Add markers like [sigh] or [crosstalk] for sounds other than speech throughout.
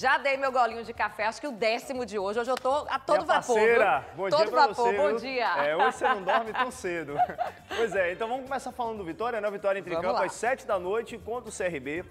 Já dei meu golinho de café, acho que o décimo de hoje. Hoje eu tô a todo Minha vapor. Parceira, bom todo dia vapor, você, bom dia. É, hoje você não dorme tão [laughs] cedo. pois é, então vamos começar falando do Vitória, né? Vitória entre vamos campo lá. às 7 da noite contra o CRB.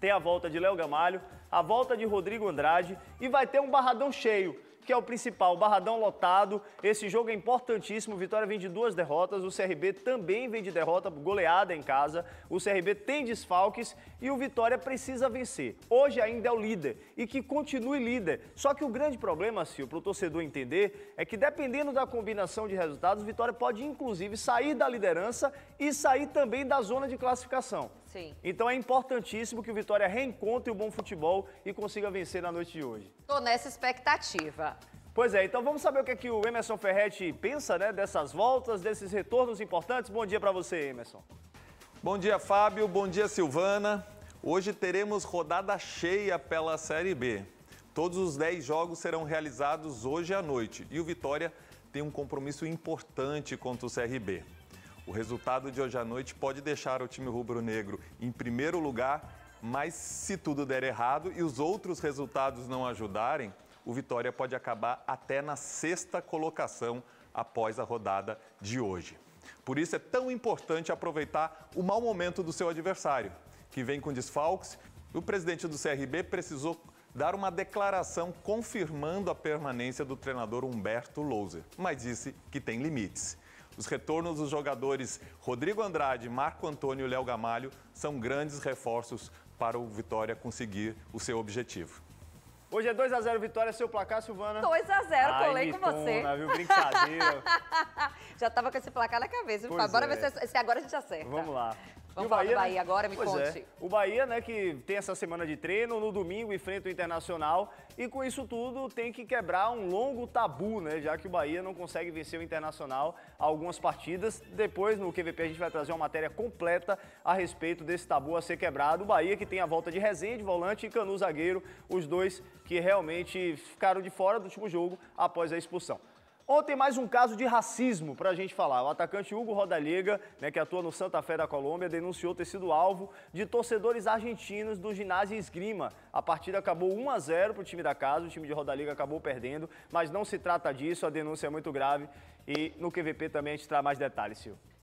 Tem a volta de Léo Gamalho, a volta de Rodrigo Andrade e vai ter um barradão cheio que é o principal, Barradão lotado. Esse jogo é importantíssimo. Vitória vem de duas derrotas, o CRB também vem de derrota, goleada em casa. O CRB tem desfalques e o Vitória precisa vencer. Hoje ainda é o líder e que continue líder. Só que o grande problema, Sil, para o torcedor entender, é que dependendo da combinação de resultados, o Vitória pode inclusive sair da liderança e sair também da zona de classificação. Sim. Então é importantíssimo que o Vitória reencontre o bom futebol e consiga vencer na noite de hoje. Tô nessa expectativa. Pois é, então vamos saber o que, é que o Emerson Ferretti pensa né, dessas voltas, desses retornos importantes. Bom dia para você, Emerson. Bom dia, Fábio. Bom dia, Silvana. Hoje teremos rodada cheia pela Série B. Todos os 10 jogos serão realizados hoje à noite e o Vitória tem um compromisso importante contra o CRB. O resultado de hoje à noite pode deixar o time rubro-negro em primeiro lugar, mas se tudo der errado e os outros resultados não ajudarem, o Vitória pode acabar até na sexta colocação após a rodada de hoje. Por isso é tão importante aproveitar o mau momento do seu adversário, que vem com desfalques. O presidente do CRB precisou dar uma declaração confirmando a permanência do treinador Humberto Louser, mas disse que tem limites. Os retornos dos jogadores Rodrigo Andrade, Marco Antônio e Léo Gamalho são grandes reforços para o Vitória conseguir o seu objetivo. Hoje é 2x0 Vitória, seu placar, Silvana? 2x0, colei com você. viu? Brincadeira. [laughs] Já tava com esse placar na cabeça. Bora é. ver se, se agora a gente acerta. Vamos lá. Vamos falar Bahia, do Bahia né? agora, me pois é. conte. É. O Bahia, né, que tem essa semana de treino, no domingo enfrenta o Internacional e com isso tudo tem que quebrar um longo tabu, né, já que o Bahia não consegue vencer o Internacional algumas partidas. Depois, no QVP, a gente vai trazer uma matéria completa a respeito desse tabu a ser quebrado. O Bahia que tem a volta de Rezende, volante, e Canu, zagueiro, os dois que realmente ficaram de fora do último jogo após a expulsão. Ontem mais um caso de racismo para a gente falar. O atacante Hugo Rodallega, né, que atua no Santa Fé da Colômbia, denunciou ter sido alvo de torcedores argentinos do ginásio Esgrima. A partida acabou 1 a 0 para o time da casa, o time de Rodallega acabou perdendo, mas não se trata disso, a denúncia é muito grave e no QVP também a gente traz mais detalhes, Silvio.